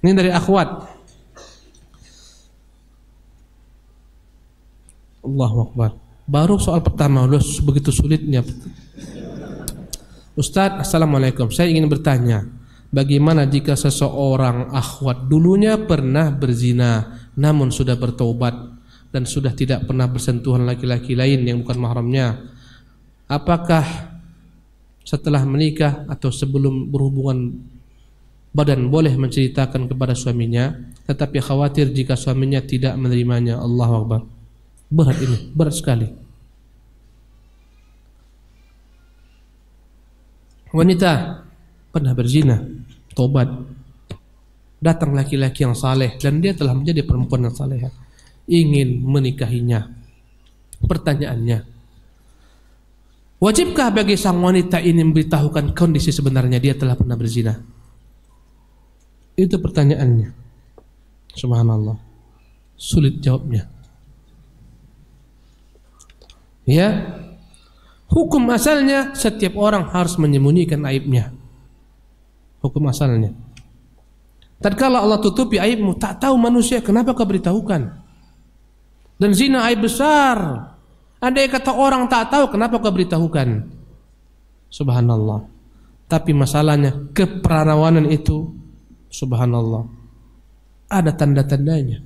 Ini dari akhwat. Allah Akbar. Baru soal pertama loh begitu sulitnya. Ustadz, Assalamualaikum. Saya ingin bertanya, bagaimana jika seseorang akhwat dulunya pernah berzina, namun sudah bertobat dan sudah tidak pernah bersentuhan laki-laki lain yang bukan mahramnya? Apakah setelah menikah atau sebelum berhubungan badan boleh menceritakan kepada suaminya tetapi khawatir jika suaminya tidak menerimanya Allah Akbar berat ini berat sekali wanita pernah berzina tobat datang laki-laki yang saleh dan dia telah menjadi perempuan yang saleh ingin menikahinya pertanyaannya wajibkah bagi sang wanita ini memberitahukan kondisi sebenarnya dia telah pernah berzina itu pertanyaannya. Subhanallah. Sulit jawabnya. Ya. Hukum asalnya setiap orang harus menyembunyikan aibnya. Hukum asalnya. Tatkala Allah tutupi aibmu, tak tahu manusia kenapa kau beritahukan. Dan zina aib besar. Andai kata orang tak tahu kenapa kau beritahukan. Subhanallah. Tapi masalahnya keperawanan itu Subhanallah. Ada tanda-tandanya.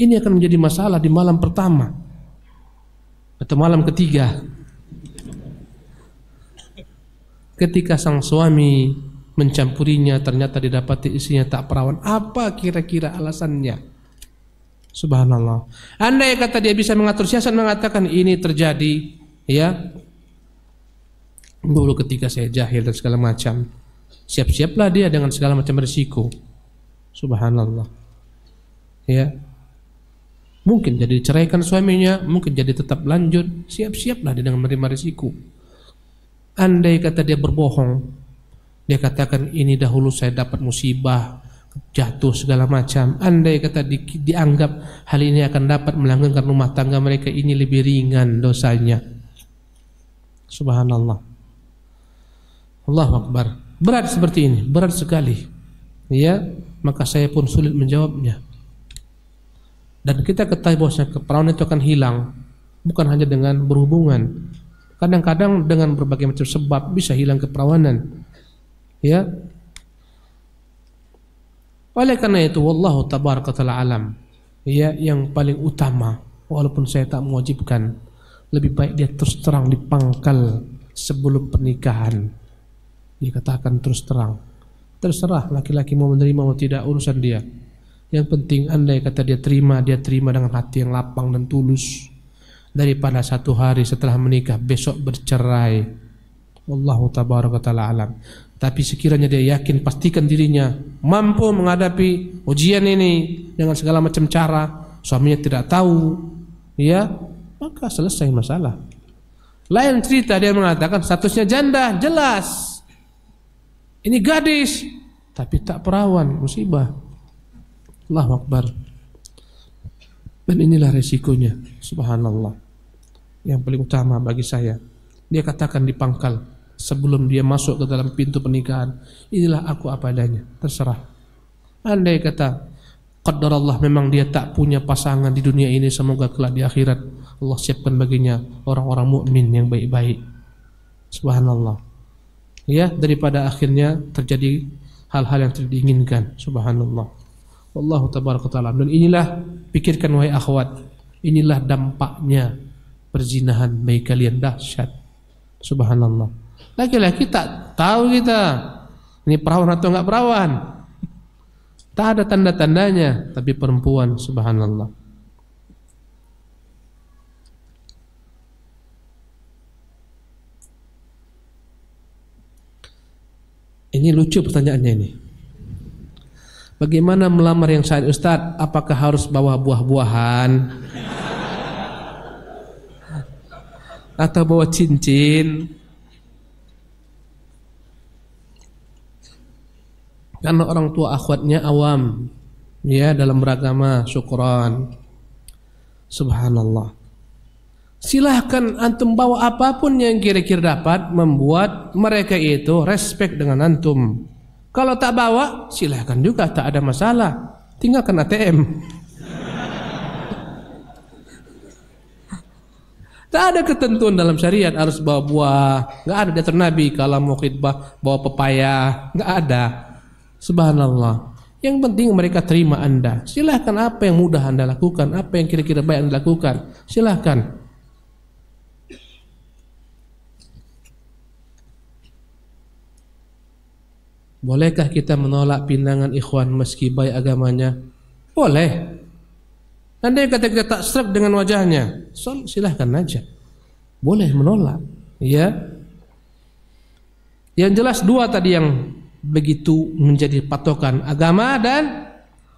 Ini akan menjadi masalah di malam pertama atau malam ketiga. Ketika sang suami mencampurinya ternyata didapati isinya tak perawan. Apa kira-kira alasannya? Subhanallah. Andai kata dia bisa mengatur siasat mengatakan ini terjadi, ya. Dulu ketika saya jahil dan segala macam siap-siaplah dia dengan segala macam risiko. Subhanallah. Ya. Mungkin jadi diceraikan suaminya, mungkin jadi tetap lanjut, siap-siaplah dia dengan menerima risiko. Andai kata dia berbohong, dia katakan ini dahulu saya dapat musibah, jatuh segala macam. Andai kata di, dianggap hal ini akan dapat melanggengkan rumah tangga mereka ini lebih ringan dosanya. Subhanallah. Allahu Akbar berat seperti ini, berat sekali. Ya, maka saya pun sulit menjawabnya. Dan kita ketahui bahwasanya keperawanan itu akan hilang bukan hanya dengan berhubungan. Kadang-kadang dengan berbagai macam sebab bisa hilang keperawanan. Ya. Oleh karena itu wallahu tabaraka taala alam. Ya, yang paling utama walaupun saya tak mewajibkan lebih baik dia terus terang dipangkal sebelum pernikahan dia katakan terus terang terserah laki-laki mau menerima mau tidak urusan dia yang penting andai kata dia terima dia terima dengan hati yang lapang dan tulus daripada satu hari setelah menikah besok bercerai Allahu tabaraka taala alam tapi sekiranya dia yakin pastikan dirinya mampu menghadapi ujian ini dengan segala macam cara suaminya tidak tahu ya maka selesai masalah lain cerita dia mengatakan statusnya janda jelas ini gadis, tapi tak perawan, musibah. Allah Akbar. Dan inilah resikonya, subhanallah. Yang paling utama bagi saya, dia katakan di pangkal sebelum dia masuk ke dalam pintu pernikahan, inilah aku apa adanya, terserah. Andai kata Qadar Allah memang dia tak punya pasangan di dunia ini semoga kelak di akhirat Allah siapkan baginya orang-orang mukmin yang baik-baik. Subhanallah ya daripada akhirnya terjadi hal-hal yang tidak diinginkan subhanallah Allah taala dan inilah pikirkan wahai akhwat inilah dampaknya perzinahan bagi kalian dahsyat subhanallah laki-laki tak tahu kita ini perawan atau enggak perawan tak ada tanda-tandanya tapi perempuan subhanallah Ini lucu pertanyaannya ini. Bagaimana melamar yang syahid Ustadz? Apakah harus bawa buah-buahan? Atau bawa cincin? Karena orang tua akhwatnya awam. Ya, dalam beragama, syukuran. Subhanallah. Silahkan antum bawa apapun yang kira-kira dapat membuat mereka itu respect dengan antum. Kalau tak bawa, silahkan juga tak ada masalah. Tinggalkan ATM. tak ada ketentuan dalam syariat harus bawa buah. Gak ada diatur Nabi kalau mau khidbah bawa pepaya. Gak ada. Subhanallah. Yang penting mereka terima Anda. Silahkan apa yang mudah Anda lakukan, apa yang kira-kira baik Anda lakukan. Silahkan. Bolehkah kita menolak pindangan ikhwan meski baik agamanya? Boleh. Andai kata kita tak serap dengan wajahnya, silahkan aja. Boleh menolak. Ya. Yang jelas dua tadi yang begitu menjadi patokan agama dan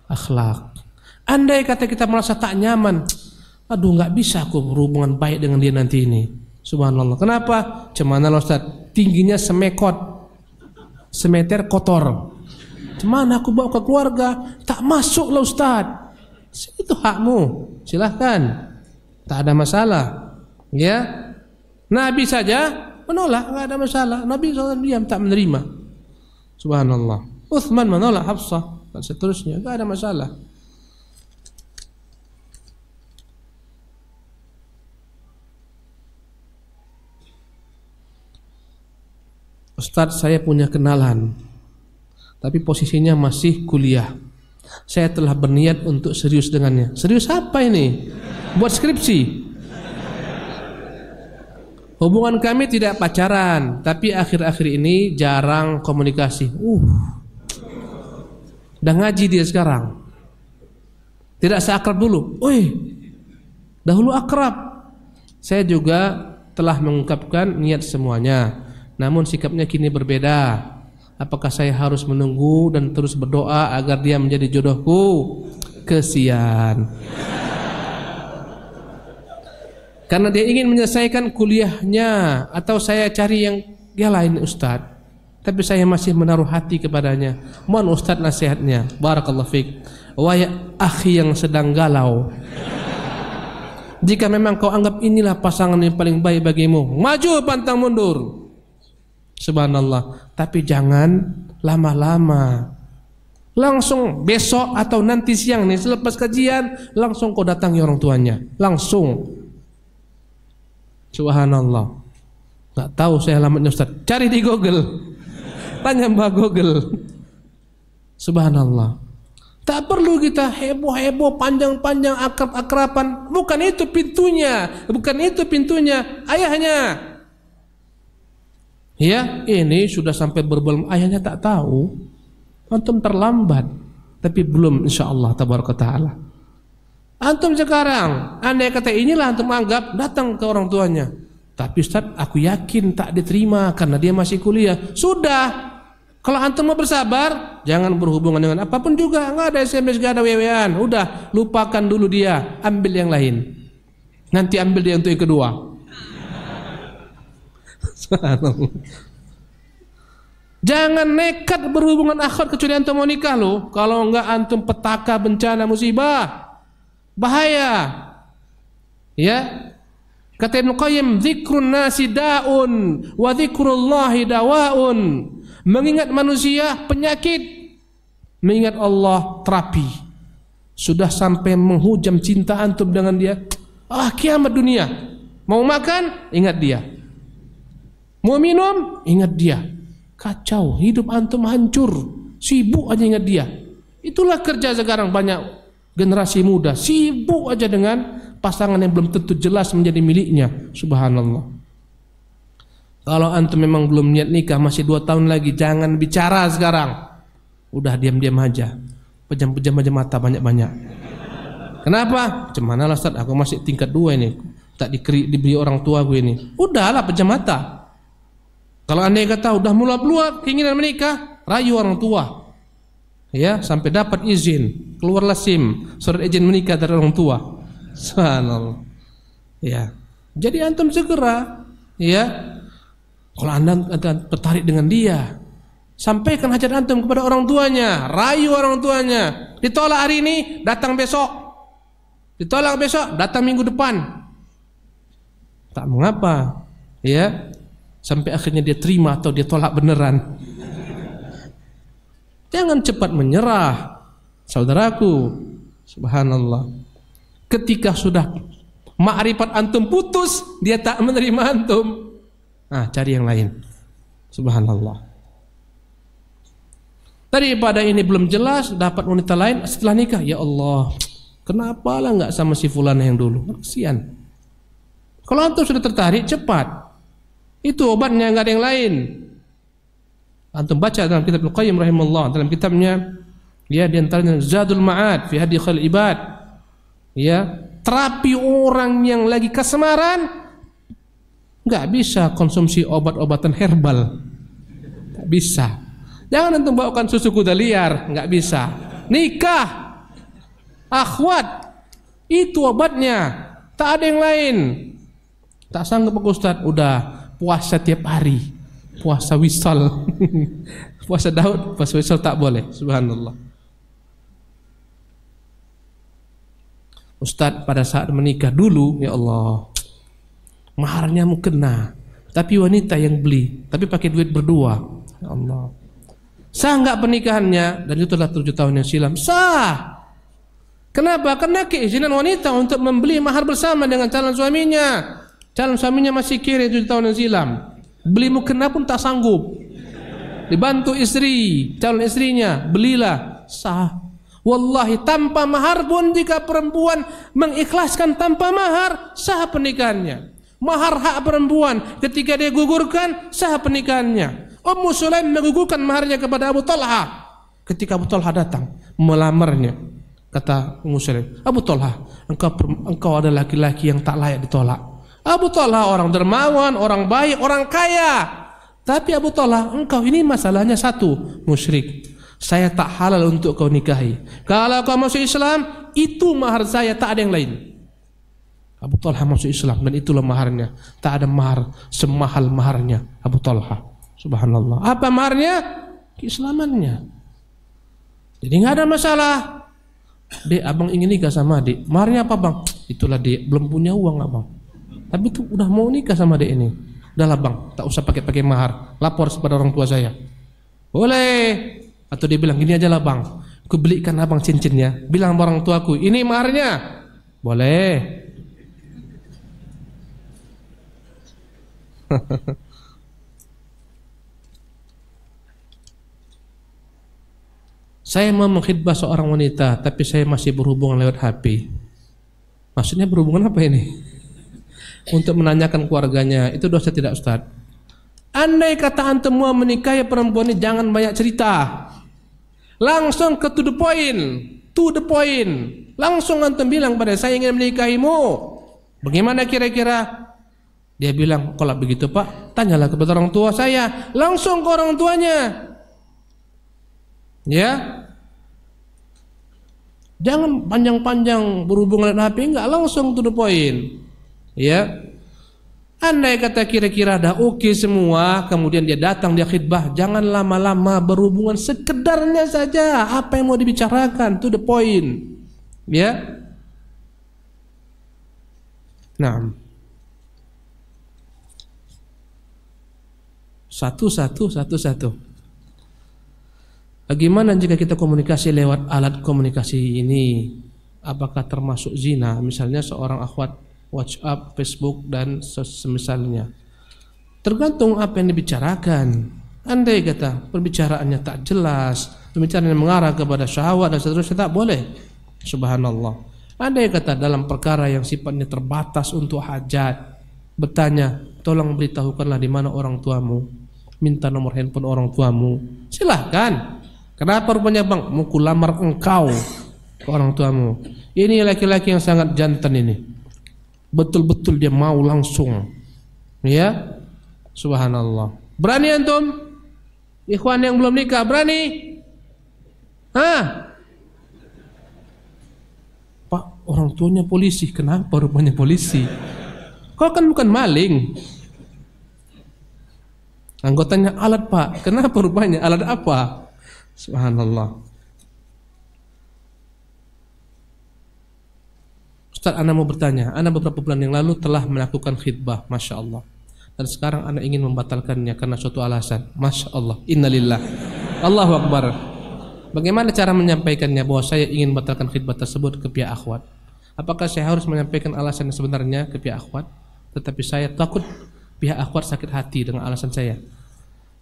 akhlak. Andai kata kita merasa tak nyaman, aduh nggak bisa aku berhubungan baik dengan dia nanti ini. Subhanallah. Kenapa? Cemana Ustaz? Tingginya semekot semeter kotor. Cuman aku bawa ke keluarga, tak masuk lah Ustaz. Itu hakmu, silahkan. Tak ada masalah. Ya, Nabi saja menolak, tak ada masalah. Nabi SAW diam, tak menerima. Subhanallah. Uthman menolak Hafsah dan seterusnya, tak ada masalah. Ustaz saya punya kenalan tapi posisinya masih kuliah saya telah berniat untuk serius dengannya serius apa ini? buat skripsi hubungan kami tidak pacaran tapi akhir-akhir ini jarang komunikasi uh udah ngaji dia sekarang tidak seakrab dulu Ui, dahulu akrab saya juga telah mengungkapkan niat semuanya namun sikapnya kini berbeda. Apakah saya harus menunggu dan terus berdoa agar dia menjadi jodohku? Kesian. Karena dia ingin menyelesaikan kuliahnya atau saya cari yang dia lain ustaz. Tapi saya masih menaruh hati kepadanya. Mohon ustaz nasihatnya. Barakallahu fiik. Wahai akhi yang sedang galau. Jika memang kau anggap inilah pasangan yang paling baik bagimu, maju pantang mundur. Subhanallah. Tapi jangan lama-lama. Langsung besok atau nanti siang nih selepas kajian langsung kau datangi orang tuanya. Langsung. Subhanallah. Gak tahu saya alamatnya Ustaz. Cari di Google. Tanya Mbak Google. Subhanallah. Tak perlu kita heboh-heboh panjang-panjang akrab-akrapan. Bukan itu pintunya. Bukan itu pintunya. Ayahnya Ya, ini sudah sampai berbelum ayahnya tak tahu. Antum terlambat, tapi belum insya Allah tabaraka taala. Antum sekarang, andai kata inilah antum anggap datang ke orang tuanya. Tapi Ustaz, aku yakin tak diterima karena dia masih kuliah. Sudah. Kalau antum mau bersabar, jangan berhubungan dengan apapun juga. Enggak ada SMS, enggak ada wewean. Udah, lupakan dulu dia, ambil yang lain. Nanti ambil dia untuk yang kedua. Jangan nekat berhubungan akhwat kecuali antum mau nikah loh. Kalau enggak antum petaka bencana musibah. Bahaya. Ya. Kata Ibnu Qayyim, "Dzikrun nasi daun wa dzikrullah dawaun." Mengingat manusia penyakit, mengingat Allah terapi. Sudah sampai menghujam cinta antum dengan dia. Ah, kiamat dunia. Mau makan, ingat dia. Mau minum? Ingat dia. Kacau, hidup antum hancur. Sibuk aja ingat dia. Itulah kerja sekarang banyak generasi muda. Sibuk aja dengan pasangan yang belum tentu jelas menjadi miliknya. Subhanallah. Kalau antum memang belum niat nikah masih dua tahun lagi, jangan bicara sekarang. Udah diam-diam aja. Pejam-pejam aja mata banyak-banyak. Kenapa? cemana lah Ustaz, aku masih tingkat dua ini. Tak diberi orang tua gue ini. Udahlah pejam mata. Kalau anda kata sudah mula keluar keinginan menikah, rayu orang tua. Ya, sampai dapat izin, keluarlah SIM, surat izin menikah dari orang tua. Subhanallah. Ya. Jadi antum segera, ya. Kalau anda, anda tertarik dengan dia, sampaikan hajat antum kepada orang tuanya, rayu orang tuanya. Ditolak hari ini, datang besok. Ditolak besok, datang minggu depan. Tak mengapa, ya sampai akhirnya dia terima atau dia tolak beneran. Jangan cepat menyerah, saudaraku. Subhanallah. Ketika sudah makrifat antum putus, dia tak menerima antum. Nah, cari yang lain. Subhanallah. pada ini belum jelas, dapat wanita lain setelah nikah. Ya Allah, kenapa lah nggak sama si Fulan yang dulu? Kesian. Kalau antum sudah tertarik, cepat. Itu obatnya nggak ada yang lain. Antum baca dalam kitab Al-Qayyim rahimahullah dalam kitabnya ya di antaranya Zadul Ma'ad fi Hadi khal Ibad. Ya, terapi orang yang lagi kesemaran nggak bisa konsumsi obat-obatan herbal. Nggak bisa. Jangan antum bawakan susu kuda liar, nggak bisa. Nikah, akhwat, itu obatnya. Tak ada yang lain. Tak sanggup Pak Ustadz, udah puasa tiap hari puasa wisal puasa Daud puasa wisal tak boleh subhanallah Ustadz pada saat menikah dulu ya Allah maharnya mukena tapi wanita yang beli tapi pakai duit berdua ya Allah sah nggak pernikahannya dan itu telah tujuh tahun yang silam sah kenapa karena keizinan wanita untuk membeli mahar bersama dengan calon suaminya Calon suaminya masih kiri tujuh tahun yang silam. Beli mukena pun tak sanggup. Dibantu istri, calon istrinya, belilah. Sah. Wallahi tanpa mahar pun jika perempuan mengikhlaskan tanpa mahar, sah pernikahannya. Mahar hak perempuan ketika dia gugurkan, sah pernikahannya. Ummu Sulaim menggugurkan maharnya kepada Abu Talha. Ketika Abu Talha datang, melamarnya. Kata Ummu Sulaim, Abu Talha, engkau, engkau ada laki-laki yang tak layak ditolak. Abu Talha orang dermawan, orang baik, orang kaya. Tapi Abu Talha, engkau ini masalahnya satu, musyrik. Saya tak halal untuk kau nikahi. Kalau kau masuk Islam, itu mahar saya, tak ada yang lain. Abu Talha masuk Islam dan itulah maharnya. Tak ada mahar semahal maharnya Abu Talha. Subhanallah. Apa maharnya? Keislamannya. Jadi nggak ada masalah. Dek, abang ingin nikah sama adik. Maharnya apa bang? Itulah dek, belum punya uang abang. Tapi tuh udah mau nikah sama dia ini. Udahlah bang, tak usah pakai-pakai mahar. Lapor kepada orang tua saya. Boleh. Atau dia bilang gini aja lah bang. Aku belikan abang cincinnya. Bilang sama orang tuaku, ini maharnya. Boleh. saya mau mengkhidbah seorang wanita, tapi saya masih berhubungan lewat HP. Maksudnya berhubungan apa ini? untuk menanyakan keluarganya. Itu dosa tidak Ustaz? Andai kata antum mau menikahi perempuan ini jangan banyak cerita. Langsung ke to the point. To the point. Langsung antum bilang pada saya ingin menikahimu. Bagaimana kira-kira? Dia bilang, kalau begitu pak, tanyalah kepada orang tua saya. Langsung ke orang tuanya. Ya, Jangan panjang-panjang berhubungan dengan HP, enggak langsung to the point ya andai kata kira-kira dah oke okay semua kemudian dia datang dia khidbah jangan lama-lama berhubungan sekedarnya saja apa yang mau dibicarakan to the point ya nah satu satu satu satu Bagaimana jika kita komunikasi lewat alat komunikasi ini? Apakah termasuk zina? Misalnya seorang akhwat WhatsApp, Facebook dan semisalnya. Tergantung apa yang dibicarakan. Andai kata perbicaraannya tak jelas, pembicaraan yang mengarah kepada syahwat dan seterusnya tak boleh. Subhanallah. Andai kata dalam perkara yang sifatnya terbatas untuk hajat, bertanya, tolong beritahukanlah di mana orang tuamu, minta nomor handphone orang tuamu. Silahkan. Kenapa rupanya bang? Mau kulamar engkau ke orang tuamu. Ini laki-laki yang sangat jantan ini betul-betul dia mau langsung. Ya. Subhanallah. Berani antum? Ikhwan yang belum nikah berani? Hah? Pak, orang tuanya polisi. Kenapa rupanya polisi? Kau kan bukan maling. Anggotanya alat, Pak. Kenapa rupanya alat apa? Subhanallah. Ustaz Ana mau bertanya, Ana beberapa bulan yang lalu telah melakukan khidbah, Masya Allah. Dan sekarang Ana ingin membatalkannya karena suatu alasan. Masya Allah, innalillah. Allahu Akbar. Bagaimana cara menyampaikannya bahwa saya ingin membatalkan khidbah tersebut ke pihak akhwat? Apakah saya harus menyampaikan alasan yang sebenarnya ke pihak akhwat? Tetapi saya takut pihak akhwat sakit hati dengan alasan saya.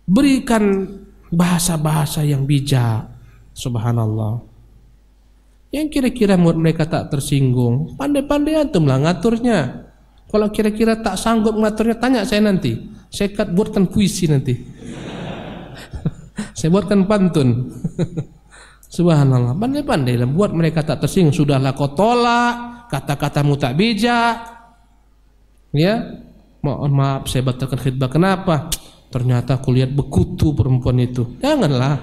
Berikan bahasa-bahasa yang bijak. Subhanallah yang kira-kira membuat mereka tak tersinggung pandai-pandai antum lah ngaturnya kalau kira-kira tak sanggup ngaturnya tanya saya nanti saya kat buatkan puisi nanti saya buatkan pantun subhanallah pandai-pandai lah buat mereka tak tersinggung sudahlah kau tolak kata-katamu tak bijak ya mohon maaf saya batalkan khidbah kenapa ternyata aku lihat bekutu perempuan itu janganlah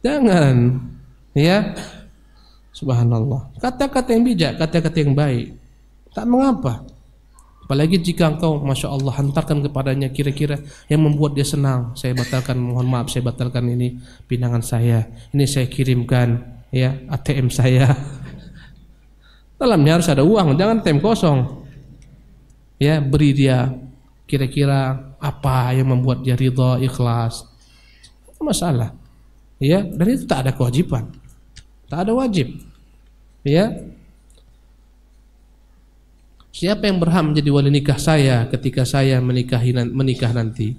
jangan ya Subhanallah. Kata-kata yang bijak, kata-kata yang baik. Tak mengapa. Apalagi jika engkau Masya Allah hantarkan kepadanya kira-kira yang membuat dia senang. Saya batalkan, mohon maaf saya batalkan ini pinangan saya. Ini saya kirimkan ya ATM saya. Dalamnya harus ada uang, jangan ATM kosong. Ya, beri dia kira-kira apa yang membuat dia ridho, ikhlas. Masalah. Ya, dari itu tak ada kewajiban. Tak ada wajib. Ya. Siapa yang berhak menjadi wali nikah saya ketika saya menikah menikah nanti?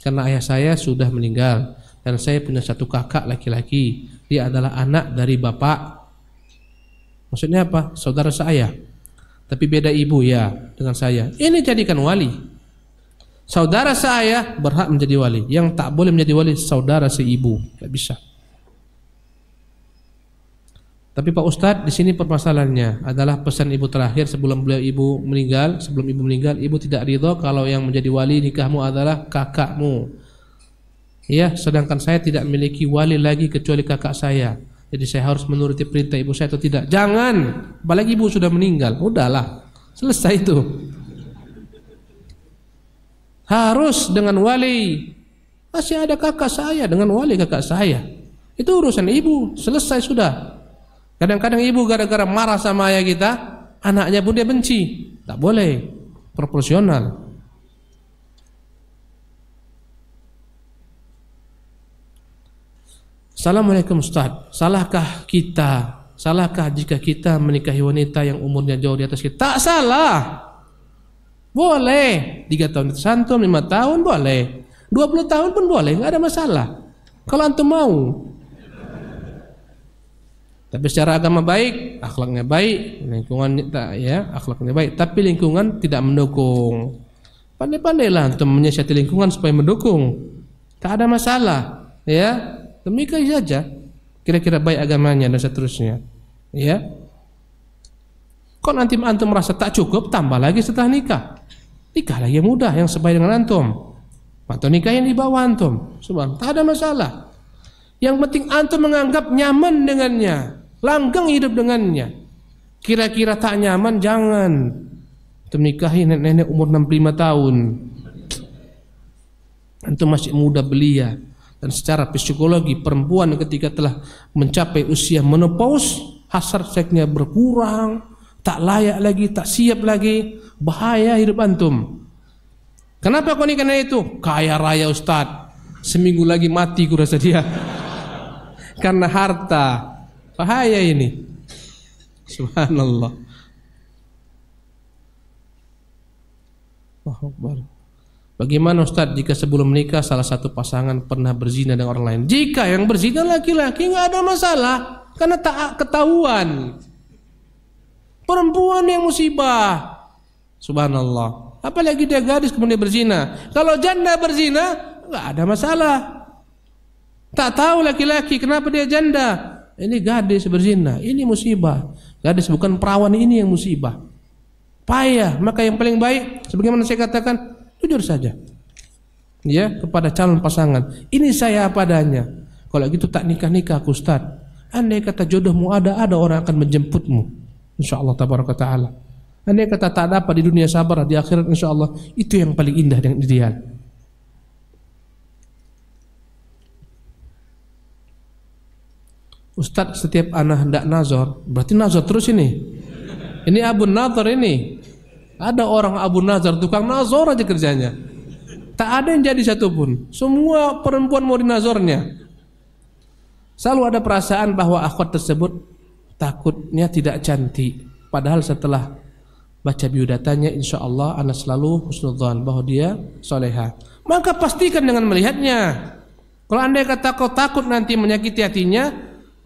Karena ayah saya sudah meninggal dan saya punya satu kakak laki-laki. Dia adalah anak dari bapak. Maksudnya apa? Saudara saya. Tapi beda ibu ya dengan saya. Ini jadikan wali. Saudara saya berhak menjadi wali. Yang tak boleh menjadi wali saudara seibu. Tidak bisa. Tapi Pak Ustadz, di sini permasalahannya adalah pesan ibu terakhir sebelum beliau ibu meninggal, sebelum ibu meninggal, ibu tidak ridho kalau yang menjadi wali nikahmu adalah kakakmu. Ya, sedangkan saya tidak memiliki wali lagi kecuali kakak saya. Jadi saya harus menuruti perintah ibu saya atau tidak? Jangan, apalagi ibu sudah meninggal. Udahlah, selesai itu. Harus dengan wali. Masih ada kakak saya dengan wali kakak saya. Itu urusan ibu, selesai sudah. Kadang-kadang ibu gara-gara marah sama ayah kita, anaknya pun dia benci. Tak boleh. Proporsional. Assalamualaikum Ustaz. Salahkah kita? Salahkah jika kita menikahi wanita yang umurnya jauh di atas kita? Tak salah. Boleh. 3 tahun santun, 5 tahun boleh. 20 tahun pun boleh, nggak ada masalah. Kalau antum mau, tapi secara agama baik, akhlaknya baik, lingkungan ya, akhlaknya baik, tapi lingkungan tidak mendukung. Pandai-pandailah untuk menyiasati lingkungan supaya mendukung. Tak ada masalah, ya. Demikian saja. Kira-kira baik agamanya dan seterusnya. Ya. Kok nanti antum merasa tak cukup, tambah lagi setelah nikah. Nikah lagi yang mudah yang sebaik dengan antum. Atau nikah yang dibawa antum. Subhan, tak ada masalah. Yang penting antum menganggap nyaman dengannya langgeng hidup dengannya kira-kira tak nyaman jangan menikahi nenek-nenek umur 65 tahun itu masih muda belia dan secara psikologi perempuan ketika telah mencapai usia menopause hasrat seksnya berkurang tak layak lagi tak siap lagi bahaya hidup antum kenapa kau nikah itu kaya raya ustad seminggu lagi mati kurasa dia karena harta Bahaya ini. Subhanallah. Akbar. Bagaimana Ustadz jika sebelum menikah salah satu pasangan pernah berzina dengan orang lain? Jika yang berzina laki-laki nggak ada masalah karena tak ketahuan. Perempuan yang musibah. Subhanallah. Apalagi dia gadis kemudian berzina. Kalau janda berzina nggak ada masalah. Tak tahu laki-laki kenapa dia janda. Ini gadis berzina, ini musibah. Gadis bukan perawan ini yang musibah. Payah, maka yang paling baik sebagaimana saya katakan, jujur saja. Ya, kepada calon pasangan. Ini saya padanya. Kalau gitu tak nikah-nikah aku Ustaz. Andai kata jodohmu ada, ada orang akan menjemputmu. Insyaallah tabaraka taala. Andai kata tak dapat di dunia sabar, di akhirat insyaallah itu yang paling indah dan ideal. Ustadz setiap anak hendak nazar, berarti nazar terus ini. Ini Abu Nazar ini. Ada orang Abu Nazar, tukang nazar aja kerjanya. Tak ada yang jadi satupun. Semua perempuan mau di dinazornya. Selalu ada perasaan bahwa akhwat tersebut takutnya tidak cantik. Padahal setelah baca biodatanya insya Allah anak selalu husnudzon bahwa dia soleha. Maka pastikan dengan melihatnya. Kalau anda kata kau takut nanti menyakiti hatinya,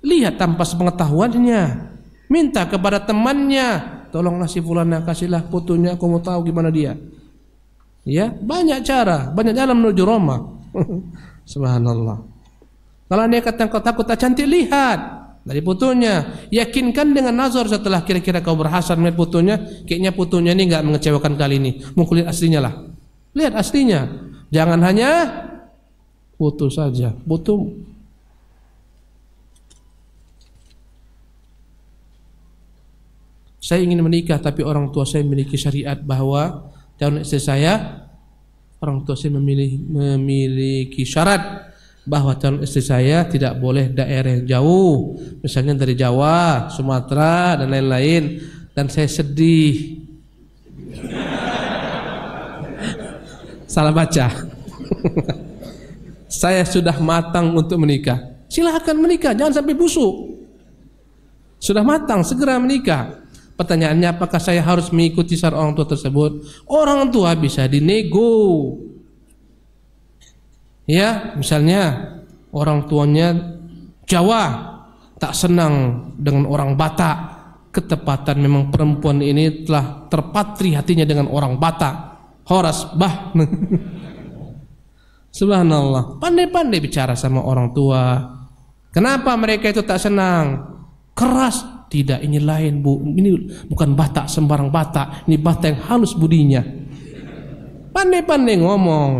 Lihat tanpa sepengetahuannya. Minta kepada temannya, tolonglah si fulana kasihlah putunya aku mau tahu gimana dia. Ya, banyak cara, banyak jalan menuju Roma. Subhanallah. Kalau dia kata kau takut tak cantik lihat dari putunya. Yakinkan dengan nazar setelah kira-kira kau berhasil melihat putunya, kayaknya putunya ini nggak mengecewakan kali ini. Mungkin lihat aslinya lah. Lihat aslinya. Jangan hanya putu saja. Putu saya ingin menikah tapi orang tua saya memiliki syariat bahwa calon istri saya orang tua saya memilih, memiliki syarat bahwa calon istri saya tidak boleh daerah yang jauh misalnya dari Jawa, Sumatera dan lain-lain dan saya sedih salah baca saya sudah matang untuk menikah silahkan menikah jangan sampai busuk sudah matang segera menikah Pertanyaannya apakah saya harus mengikuti saran orang tua tersebut? Orang tua bisa dinego. Ya, misalnya orang tuanya Jawa tak senang dengan orang Batak. Ketepatan memang perempuan ini telah terpatri hatinya dengan orang Batak. Horas bah. Subhanallah. Pandai-pandai bicara sama orang tua. Kenapa mereka itu tak senang? Keras tidak, ini lain bu. Ini bukan batak sembarang batak Ini bata yang halus budinya. Pandai-pandai ngomong.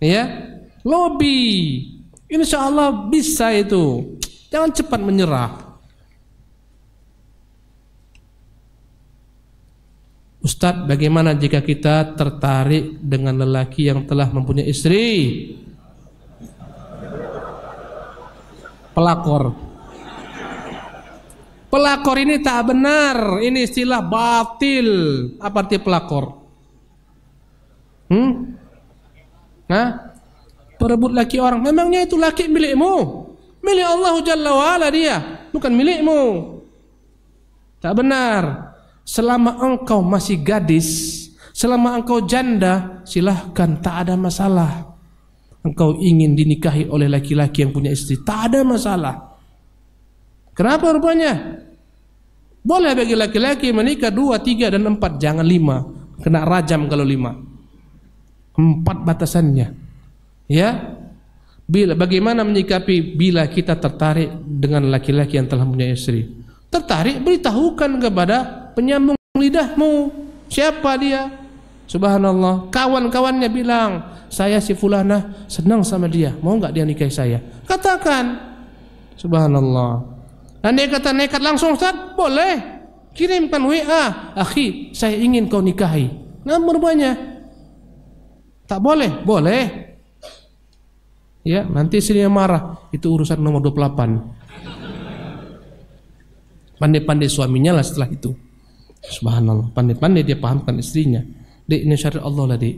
Ya, lobby. Insya Allah bisa itu. Jangan cepat menyerah. Ustadz, bagaimana jika kita tertarik dengan lelaki yang telah mempunyai istri? Pelakor. Pelakor ini tak benar. Ini istilah batil. Apa arti pelakor? Hmm? Nah, perebut laki orang. Memangnya itu laki milikmu? Milik Allah Jalla wa'ala dia. Bukan milikmu. Tak benar. Selama engkau masih gadis, selama engkau janda, silahkan tak ada masalah. Engkau ingin dinikahi oleh laki-laki yang punya istri, tak ada masalah. Kenapa rupanya? Boleh bagi laki-laki menikah dua, tiga, dan empat, jangan lima. Kena rajam kalau lima. Empat batasannya. Ya, bila bagaimana menyikapi bila kita tertarik dengan laki-laki yang telah punya istri? Tertarik beritahukan kepada penyambung lidahmu siapa dia? Subhanallah. Kawan-kawannya bilang, saya si fulana senang sama dia, mau nggak dia nikahi saya? Katakan. Subhanallah. Dan dia kata nekat langsung Ustaz, boleh. Kirimkan WA, akhi, saya ingin kau nikahi. Nomor banyak. Tak boleh, boleh. Ya, nanti sini marah. Itu urusan nomor 28. Pandai-pandai suaminya lah setelah itu. Subhanallah, pandai-pandai dia pahamkan istrinya. Dek, ini syariat Allah lah, Dek.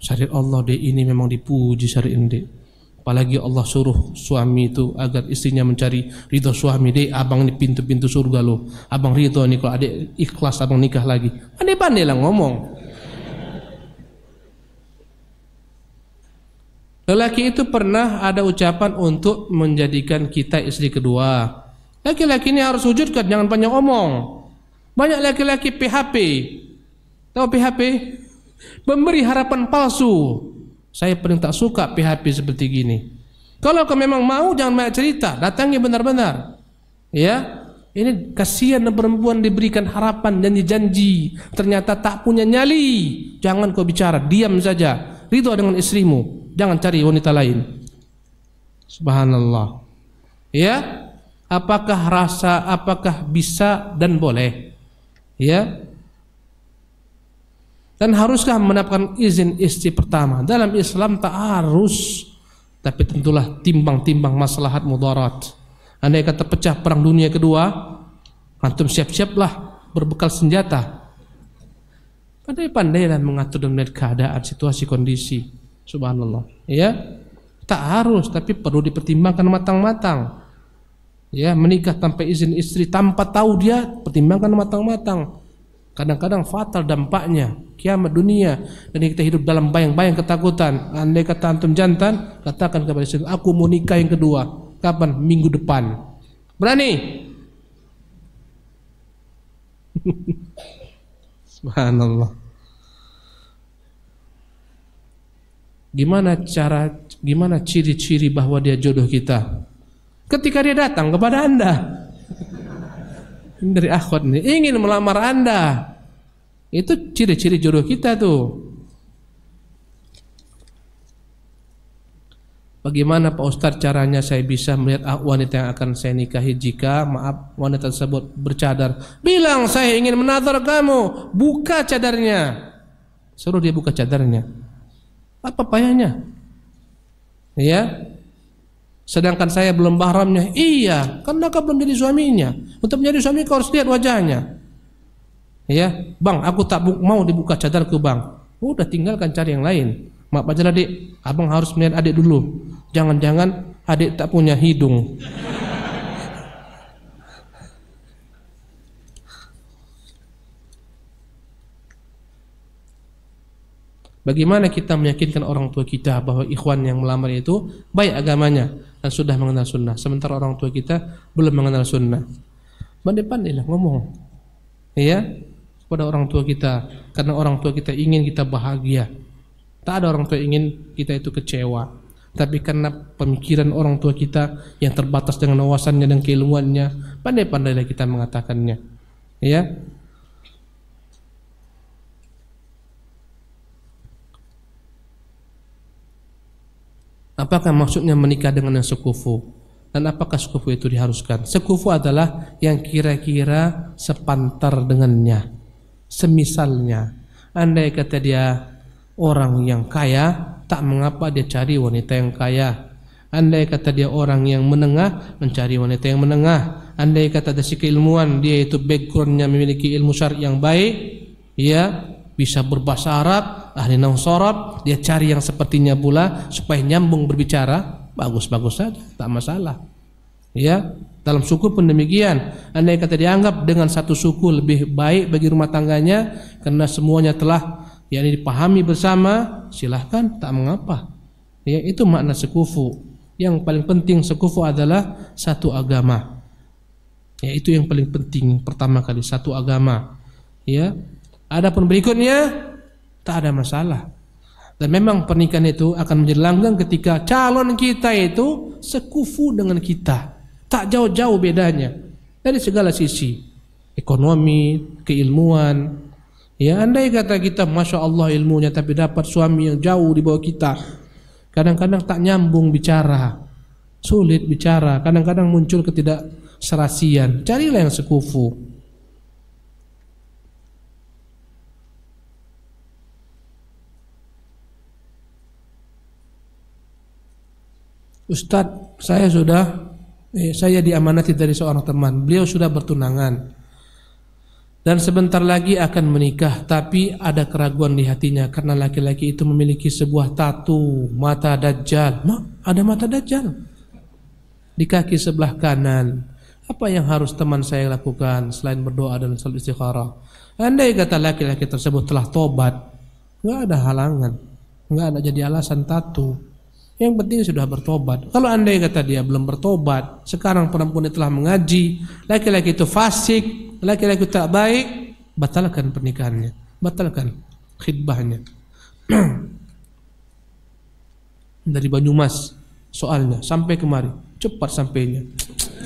Syariat Allah, Dek, ini memang dipuji syariat ini, Dek apalagi Allah suruh suami itu agar istrinya mencari ridho suami deh abang ini pintu-pintu surga loh abang ridho nih kalau adik ikhlas abang nikah lagi pandai-pandai lah ngomong lelaki itu pernah ada ucapan untuk menjadikan kita istri kedua laki-laki ini harus wujudkan jangan banyak omong banyak laki-laki PHP tahu PHP memberi harapan palsu saya paling tak suka PHP seperti gini. Kalau kau memang mau jangan banyak cerita, Datangnya benar-benar. Ya, ini kasihan perempuan diberikan harapan dan janji, ternyata tak punya nyali. Jangan kau bicara, diam saja. Ridho dengan istrimu, jangan cari wanita lain. Subhanallah. Ya, apakah rasa, apakah bisa dan boleh? Ya, dan haruskah mendapatkan izin istri pertama? Dalam Islam tak harus, tapi tentulah timbang-timbang maslahat mudarat. Andai kata pecah perang dunia kedua, antum siap-siaplah berbekal senjata. pandai dan mengatur dan melihat keadaan, situasi, kondisi. Subhanallah. Ya, tak harus, tapi perlu dipertimbangkan matang-matang. Ya, menikah tanpa izin istri, tanpa tahu dia, pertimbangkan matang-matang kadang-kadang fatal dampaknya kiamat dunia dan kita hidup dalam bayang-bayang ketakutan andai kata antum jantan katakan kepada istri aku mau nikah yang kedua kapan minggu depan berani subhanallah gimana cara gimana ciri-ciri bahwa dia jodoh kita ketika dia datang kepada anda ini dari akhwat ini ingin melamar Anda. Itu ciri-ciri jodoh kita tuh. Bagaimana Pak Ustadz caranya saya bisa melihat ah, wanita yang akan saya nikahi jika maaf wanita tersebut bercadar? Bilang saya ingin menadar kamu, buka cadarnya. Suruh dia buka cadarnya. Apa payahnya? Ya, Sedangkan saya belum bahramnya. Iya, karena kau belum jadi suaminya. Untuk menjadi suami kau harus lihat wajahnya. Ya, bang, aku tak mau dibuka ke bang. Udah tinggalkan cari yang lain. Maaf aja adik, abang harus melihat adik dulu. Jangan-jangan adik tak punya hidung. Bagaimana kita meyakinkan orang tua kita bahwa ikhwan yang melamar itu baik agamanya? dan sudah mengenal sunnah. Sementara orang tua kita belum mengenal sunnah. Pandai-pandailah ngomong. Ya, kepada orang tua kita. Karena orang tua kita ingin kita bahagia. Tak ada orang tua ingin kita itu kecewa. Tapi karena pemikiran orang tua kita yang terbatas dengan wawasannya dan keilmuannya, pandai-pandailah kita mengatakannya. Ya, Apakah maksudnya menikah dengan yang sekufu? Dan apakah sekufu itu diharuskan? Sekufu adalah yang kira-kira sepantar dengannya. Semisalnya, andai kata dia orang yang kaya, tak mengapa dia cari wanita yang kaya. Andai kata dia orang yang menengah, mencari wanita yang menengah. Andai kata dia si keilmuan, dia itu backgroundnya memiliki ilmu syar'i yang baik, ya bisa berbahasa Arab, ahli sorot dia cari yang sepertinya pula supaya nyambung berbicara bagus-bagus saja tak masalah ya dalam suku pun demikian andai kata dianggap dengan satu suku lebih baik bagi rumah tangganya karena semuanya telah yakni dipahami bersama silahkan tak mengapa ya itu makna sekufu yang paling penting sekufu adalah satu agama ya itu yang paling penting pertama kali satu agama ya adapun berikutnya tak ada masalah. Dan memang pernikahan itu akan menjadi langgang ketika calon kita itu sekufu dengan kita. Tak jauh-jauh bedanya dari segala sisi, ekonomi, keilmuan. Ya, andai kata kita masya Allah ilmunya tapi dapat suami yang jauh di bawah kita, kadang-kadang tak nyambung bicara, sulit bicara, kadang-kadang muncul ketidakserasian. Carilah yang sekufu. Ustadz saya sudah eh, saya diamanati dari seorang teman beliau sudah bertunangan dan sebentar lagi akan menikah tapi ada keraguan di hatinya karena laki-laki itu memiliki sebuah tatu mata dajjal Ma, ada mata dajjal di kaki sebelah kanan apa yang harus teman saya lakukan selain berdoa dan selalu istikharah andai kata laki-laki tersebut telah tobat nggak ada halangan nggak ada jadi alasan tatu yang penting sudah bertobat. Kalau anda yang kata dia belum bertobat, sekarang perempuan itu telah mengaji, laki-laki itu fasik, laki-laki itu tak baik, batalkan pernikahannya, batalkan khidbahnya. Dari Banyumas soalnya sampai kemari, cepat sampainya.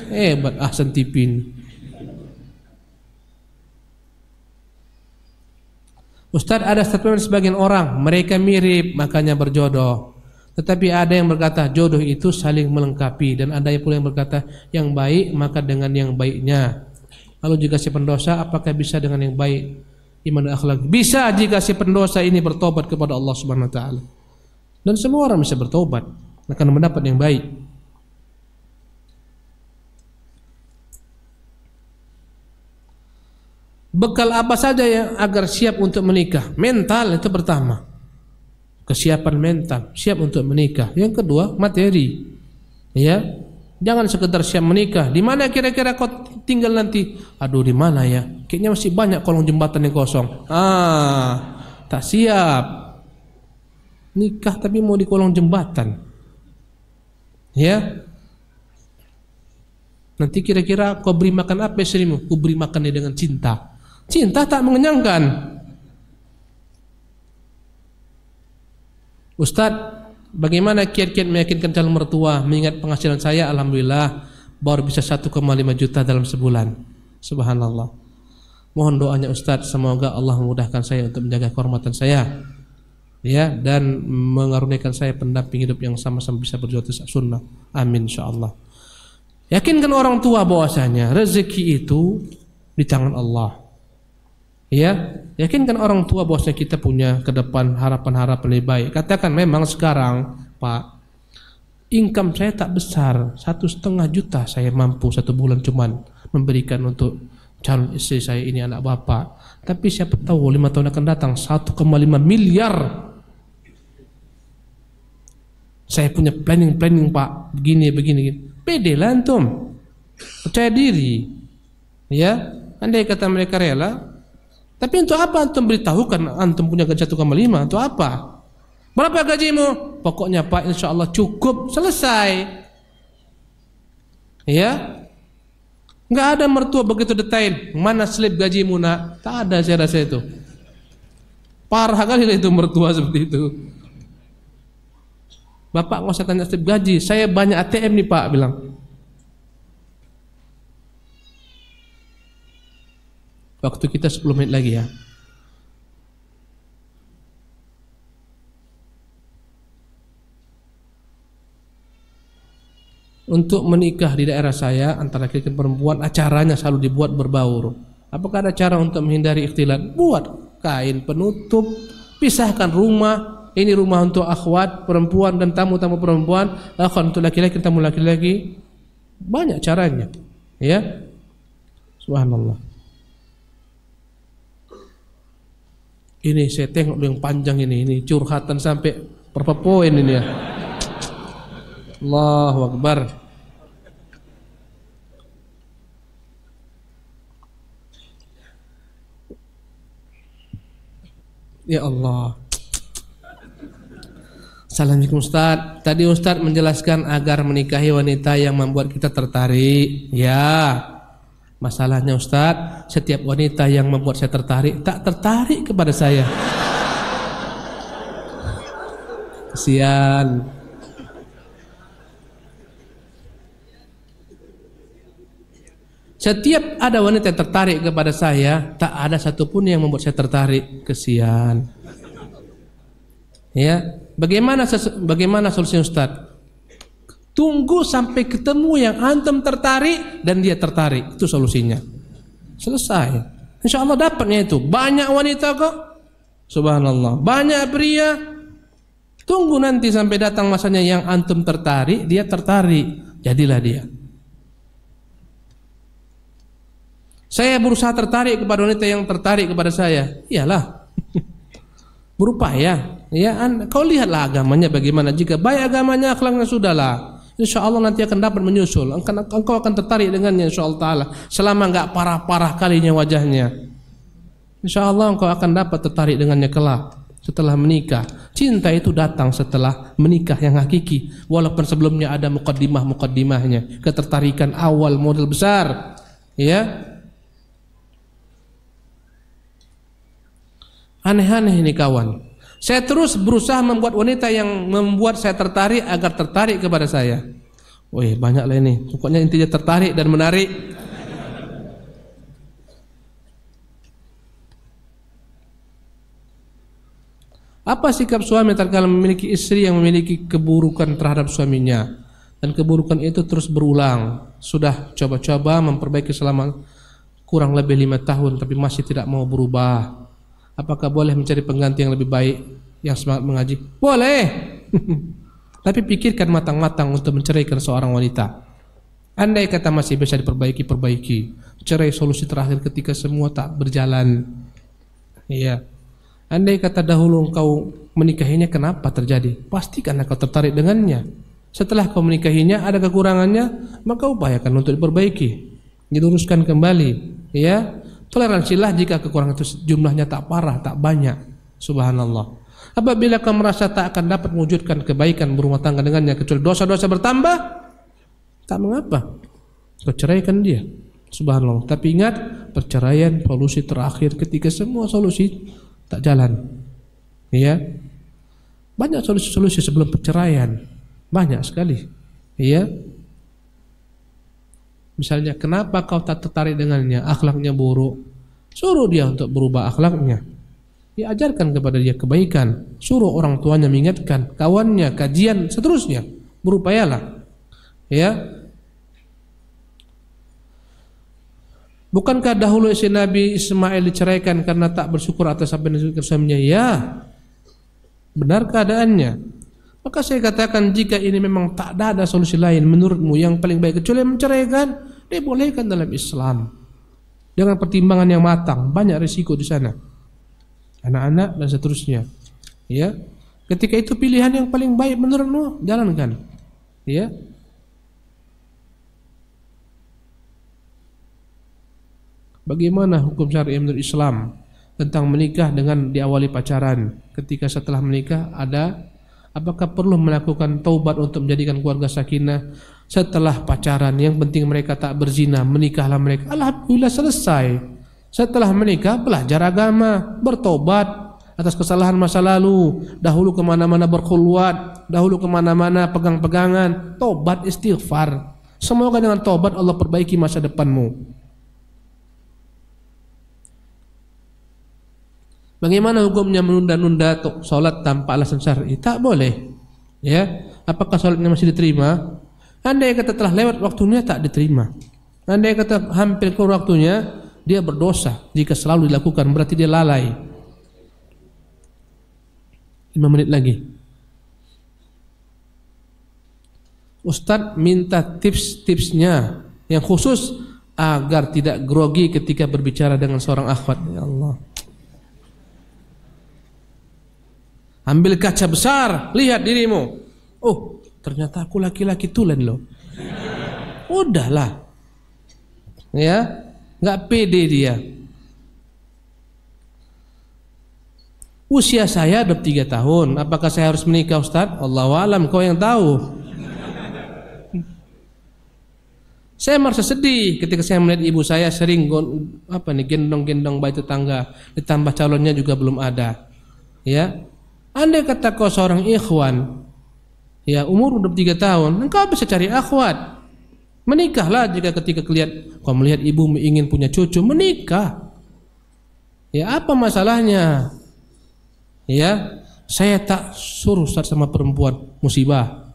Hebat Ahsan Tipin. Ustadz ada statement sebagian orang mereka mirip makanya berjodoh tetapi ada yang berkata jodoh itu saling melengkapi dan ada pula yang berkata yang baik maka dengan yang baiknya. Lalu jika si pendosa apakah bisa dengan yang baik iman dan akhlak? Bisa jika si pendosa ini bertobat kepada Allah Subhanahu wa taala. Dan semua orang bisa bertobat akan mendapat yang baik. Bekal apa saja yang agar siap untuk menikah? Mental itu pertama kesiapan mental, siap untuk menikah. Yang kedua, materi. Ya. Jangan sekedar siap menikah. Di mana kira-kira kau tinggal nanti? Aduh, di mana ya? Kayaknya masih banyak kolong jembatan yang kosong. Ah, tak siap. Nikah tapi mau di kolong jembatan. Ya. Nanti kira-kira kau beri makan apa istrimu? Kau beri makan dengan cinta. Cinta tak mengenyangkan. Ustadz, bagaimana kiat-kiat meyakinkan calon mertua mengingat penghasilan saya alhamdulillah baru bisa 1,5 juta dalam sebulan. Subhanallah. Mohon doanya Ustadz, semoga Allah memudahkan saya untuk menjaga kehormatan saya ya dan mengaruniakan saya pendamping hidup yang sama-sama bisa berjuang sunnah. Amin insyaallah. Yakinkan orang tua bahwasanya rezeki itu di tangan Allah. Ya, yakinkan orang tua bosnya kita punya ke depan harapan-harapan lebih baik. Katakan memang sekarang, Pak, income saya tak besar, satu setengah juta saya mampu satu bulan cuman memberikan untuk calon istri saya ini anak bapak. Tapi siapa tahu lima tahun akan datang satu koma lima miliar. Saya punya planning-planning pak, begini begini. begini. Pede lah percaya diri. Ya, andai kata mereka rela, tapi untuk apa antum beritahukan antum punya gaji 1,5? Untuk apa? Berapa gajimu? Pokoknya Pak insya Allah cukup selesai. Ya, nggak ada mertua begitu detail. Mana slip gajimu nak? Tak ada saya rasa itu. Parah kali itu mertua seperti itu. Bapak nggak usah tanya slip gaji. Saya banyak ATM nih Pak bilang. Waktu kita 10 menit lagi ya. Untuk menikah di daerah saya antara laki dan perempuan acaranya selalu dibuat berbaur. Apakah ada cara untuk menghindari ikhtilat? Buat kain penutup, pisahkan rumah. Ini rumah untuk akhwat perempuan dan tamu-tamu perempuan, akhwat untuk laki-laki tamu laki-laki. Banyak caranya. Ya. Subhanallah. Ini saya tengok yang panjang ini, ini curhatan sampai berapa poin ini ya. Allah Akbar. Ya Allah. Assalamualaikum Ustaz. Tadi Ustaz menjelaskan agar menikahi wanita yang membuat kita tertarik. Ya. Masalahnya Ustadz, setiap wanita yang membuat saya tertarik, tak tertarik kepada saya. Kesian. Setiap ada wanita yang tertarik kepada saya, tak ada satupun yang membuat saya tertarik. Kesian. Ya, bagaimana bagaimana solusi Ustadz? Tunggu sampai ketemu yang antum tertarik dan dia tertarik. Itu solusinya. Selesai. Insya Allah dapatnya itu. Banyak wanita kok. Subhanallah. Banyak pria. Tunggu nanti sampai datang masanya yang antum tertarik, dia tertarik. Jadilah dia. Saya berusaha tertarik kepada wanita yang tertarik kepada saya. Iyalah. Berupaya. Ya, kau lihatlah agamanya bagaimana. Jika baik agamanya, akhlaknya sudahlah Insya Allah nanti akan dapat menyusul. Engkau, akan tertarik dengannya insya Allah ta'ala. Selama enggak parah-parah kalinya wajahnya. Insya Allah engkau akan dapat tertarik dengannya kelak setelah menikah. Cinta itu datang setelah menikah yang hakiki. Walaupun sebelumnya ada mukadimah mukadimahnya. Ketertarikan awal modal besar. Ya, Aneh-aneh ini kawan. Saya terus berusaha membuat wanita yang membuat saya tertarik agar tertarik kepada saya. Wih banyak lah ini. Pokoknya intinya tertarik dan menarik. Apa sikap suami terkala memiliki istri yang memiliki keburukan terhadap suaminya dan keburukan itu terus berulang? Sudah coba-coba memperbaiki selama kurang lebih lima tahun tapi masih tidak mau berubah apakah boleh mencari pengganti yang lebih baik yang semangat mengaji? Boleh. Tapi pikirkan matang-matang untuk menceraikan seorang wanita. Andai kata masih bisa diperbaiki, perbaiki. Cerai solusi terakhir ketika semua tak berjalan. Iya. Andai kata dahulu engkau menikahinya kenapa terjadi? Pasti karena kau tertarik dengannya. Setelah kau menikahinya ada kekurangannya, maka upayakan untuk diperbaiki, diluruskan kembali, ya. Toleransilah jika kekurangan itu jumlahnya tak parah, tak banyak. Subhanallah. Apabila kamu merasa tak akan dapat mewujudkan kebaikan berumah tangga dengannya kecuali dosa-dosa bertambah, tak mengapa. perceraikan dia. Subhanallah. Tapi ingat, perceraian solusi terakhir ketika semua solusi tak jalan. Ya. Banyak solusi-solusi sebelum perceraian. Banyak sekali. Ya. Misalnya, kenapa kau tak tertarik dengannya? Akhlaknya buruk. Suruh dia untuk berubah akhlaknya. Diajarkan kepada dia kebaikan. Suruh orang tuanya mengingatkan, kawannya, kajian, seterusnya. Berupayalah. Ya, Bukankah dahulu Isi Nabi Ismail diceraikan karena tak bersyukur atas apa yang disebutkan suaminya? Ya, benar keadaannya. Maka saya katakan jika ini memang tak ada solusi lain menurutmu yang paling baik kecuali menceraikan, dibolehkan dalam Islam. Dengan pertimbangan yang matang, banyak risiko di sana. Anak-anak dan seterusnya. Ya. Ketika itu pilihan yang paling baik menurutmu, jalankan. Ya. Bagaimana hukum syar'i menurut Islam tentang menikah dengan diawali pacaran? Ketika setelah menikah ada Apakah perlu melakukan taubat untuk menjadikan keluarga sakinah setelah pacaran? Yang penting mereka tak berzina, menikahlah mereka. Alhamdulillah selesai. Setelah menikah belajar agama, bertobat atas kesalahan masa lalu, dahulu kemana-mana berkhulwat, dahulu kemana-mana pegang-pegangan, tobat istighfar. Semoga dengan tobat Allah perbaiki masa depanmu. Bagaimana hukumnya menunda-nunda sholat tanpa alasan syar'i? Tak boleh. Ya, apakah sholatnya masih diterima? Anda yang kata telah lewat waktunya tak diterima. Anda yang kata hampir ke waktunya, dia berdosa jika selalu dilakukan berarti dia lalai. Lima menit lagi. Ustadz minta tips-tipsnya yang khusus agar tidak grogi ketika berbicara dengan seorang akhwat. Ya Allah. Ambil kaca besar, lihat dirimu. Oh, ternyata aku laki-laki tulen loh. Udahlah. Ya, nggak pede dia. Usia saya tiga tahun. Apakah saya harus menikah Ustaz? Allah alam kau yang tahu. Saya merasa sedih ketika saya melihat ibu saya sering apa nih gendong-gendong bayi tetangga, ditambah calonnya juga belum ada. Ya. Anda kata kau seorang ikhwan, ya umur udah tiga tahun, engkau bisa cari akhwat. Menikahlah jika ketika kalian kau melihat ibu ingin punya cucu, menikah. Ya apa masalahnya? Ya, saya tak suruh start sama perempuan musibah.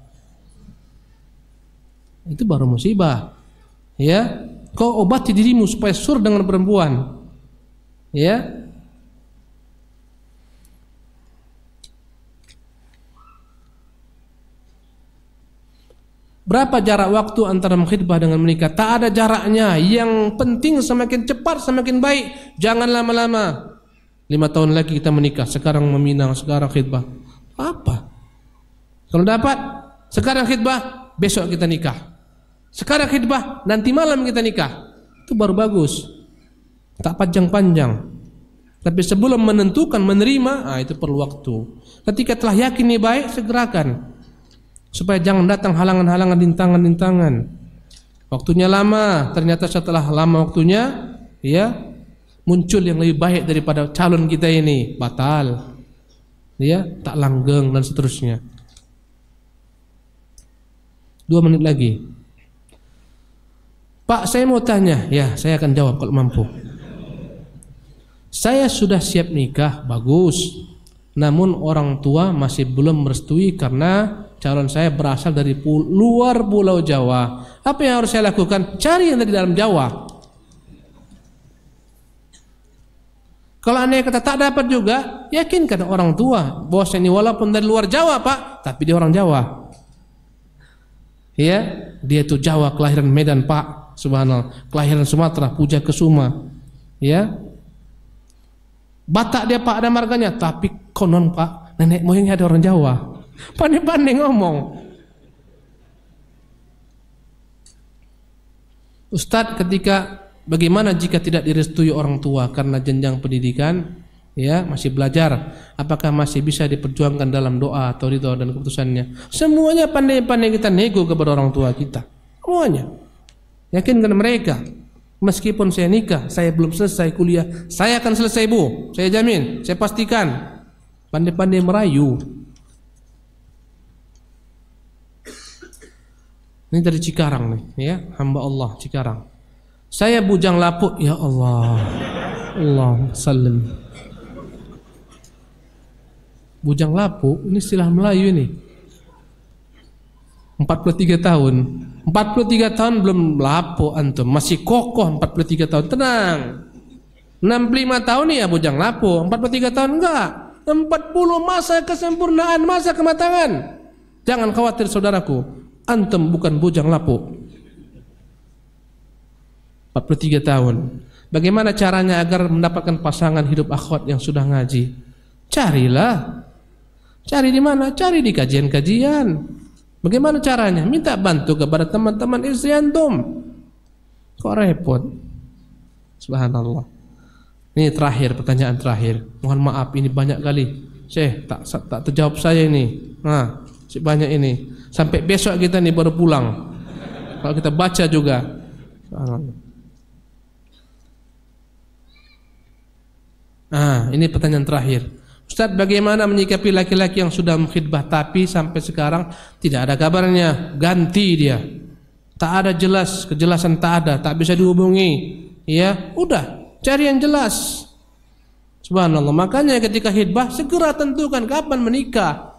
Itu baru musibah. Ya, kau obati dirimu supaya sur dengan perempuan. Ya, Berapa jarak waktu antara mengkhidbah dengan menikah? Tak ada jaraknya. Yang penting semakin cepat semakin baik. Jangan lama-lama. Lima tahun lagi kita menikah. Sekarang meminang, sekarang khidbah. Apa? Kalau dapat, sekarang khidbah, besok kita nikah. Sekarang khidbah, nanti malam kita nikah. Itu baru bagus. Tak panjang-panjang. Tapi sebelum menentukan, menerima, ah itu perlu waktu. Ketika telah yakin ini baik, segerakan supaya jangan datang halangan-halangan rintangan-rintangan waktunya lama ternyata setelah lama waktunya ya muncul yang lebih baik daripada calon kita ini batal ya tak langgeng dan seterusnya dua menit lagi Pak saya mau tanya ya saya akan jawab kalau mampu saya sudah siap nikah bagus namun orang tua masih belum merestui karena calon saya berasal dari luar pulau Jawa. Apa yang harus saya lakukan? Cari yang dari dalam Jawa. Kalau anda kata tak dapat juga, yakin kata orang tua bos ini walaupun dari luar Jawa pak, tapi dia orang Jawa. Ya, dia itu Jawa kelahiran Medan pak, subhanallah, kelahiran Sumatera, puja Kesuma, ya. Batak dia pak ada marganya, tapi konon pak nenek moyangnya ada orang Jawa. Pandai-pandai ngomong. Ustadz ketika bagaimana jika tidak direstui orang tua karena jenjang pendidikan ya masih belajar apakah masih bisa diperjuangkan dalam doa atau ridho dan keputusannya semuanya pandai-pandai kita nego kepada orang tua kita semuanya yakinkan mereka meskipun saya nikah saya belum selesai kuliah saya akan selesai bu saya jamin saya pastikan pandai-pandai merayu Ini dari Cikarang nih, ya, hamba Allah Cikarang. Saya bujang lapuk, ya Allah. Allah salim. Bujang lapuk, ini istilah Melayu ini. 43 tahun. 43 tahun belum lapuk antum, masih kokoh 43 tahun. Tenang. 65 tahun ya bujang lapuk, 43 tahun enggak. 40 masa kesempurnaan, masa kematangan. Jangan khawatir saudaraku. Antem bukan bujang lapuk 43 tahun bagaimana caranya agar mendapatkan pasangan hidup akhwat yang sudah ngaji carilah cari di mana? cari di kajian-kajian bagaimana caranya? minta bantu kepada teman-teman istri antum kok repot subhanallah ini terakhir pertanyaan terakhir mohon maaf ini banyak kali Syekh tak tak terjawab saya ini nah sebanyak ini sampai besok kita nih baru pulang kalau kita baca juga Nah, ini pertanyaan terakhir. Ustaz, bagaimana menyikapi laki-laki yang sudah mengkhidbah tapi sampai sekarang tidak ada kabarnya? Ganti dia. Tak ada jelas, kejelasan tak ada, tak bisa dihubungi. Ya, udah, cari yang jelas. Subhanallah. Makanya ketika khidbah segera tentukan kapan menikah.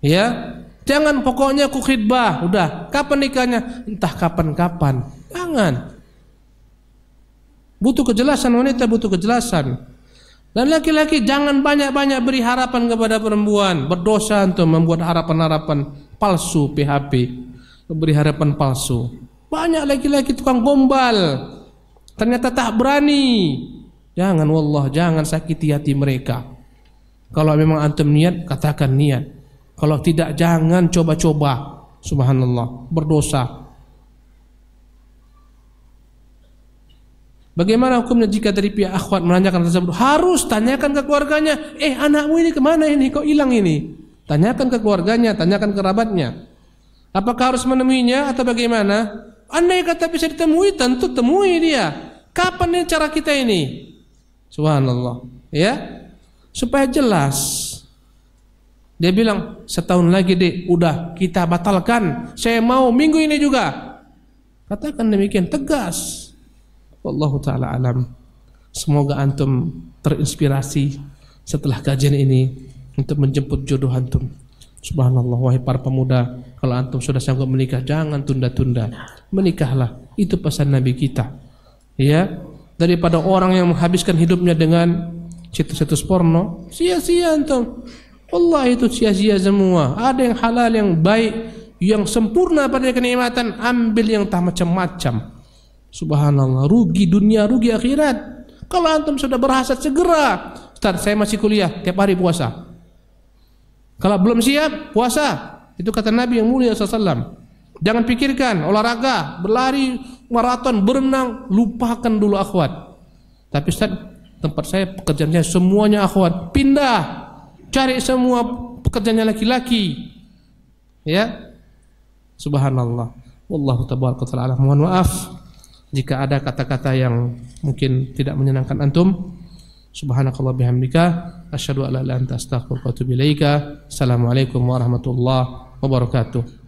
Ya, jangan pokoknya aku khidbah. Udah, kapan nikahnya? Entah kapan-kapan. Jangan. Butuh kejelasan wanita butuh kejelasan. Dan laki-laki jangan banyak-banyak beri harapan kepada perempuan. Berdosa untuk membuat harapan-harapan palsu PHP. Beri harapan palsu. Banyak laki-laki tukang gombal. Ternyata tak berani. Jangan wallah, jangan sakiti hati mereka. Kalau memang antum niat, katakan niat. Kalau tidak jangan coba-coba. Subhanallah, berdosa. Bagaimana hukumnya jika dari pihak akhwat menanyakan tersebut? Harus tanyakan ke keluarganya. Eh anakmu ini kemana ini? Kok hilang ini? Tanyakan ke keluarganya, tanyakan ke kerabatnya. Apakah harus menemuinya atau bagaimana? Andai kata bisa ditemui, tentu temui dia. Kapan ini cara kita ini? Subhanallah. Ya, supaya jelas. Dia bilang, setahun lagi deh, udah kita batalkan. Saya mau minggu ini juga. Katakan demikian, tegas. Wallahu ta'ala alam. Semoga antum terinspirasi setelah kajian ini untuk menjemput jodoh antum. Subhanallah, wahai para pemuda, kalau antum sudah sanggup menikah, jangan tunda-tunda. Menikahlah, itu pesan Nabi kita. Ya, daripada orang yang menghabiskan hidupnya dengan situs-situs porno, sia-sia antum. Allah itu sia-sia semua. Ada yang halal, yang baik, yang sempurna pada kenikmatan, ambil yang tak macam-macam. Subhanallah, rugi dunia, rugi akhirat. Kalau antum sudah berhasil segera, Ustaz, saya masih kuliah, tiap hari puasa. Kalau belum siap, puasa. Itu kata Nabi yang mulia SAW. Jangan pikirkan olahraga, berlari, maraton, berenang, lupakan dulu akhwat. Tapi Ustaz, tempat saya pekerjaannya semuanya akhwat. Pindah cari semua pekerjaannya laki-laki ya subhanallah wallahu tabaraka taala mohon maaf jika ada kata-kata yang mungkin tidak menyenangkan antum subhanakallah bihamdika asyhadu an la ilaha illa anta astaghfiruka wa atubu ilaika assalamualaikum warahmatullahi wabarakatuh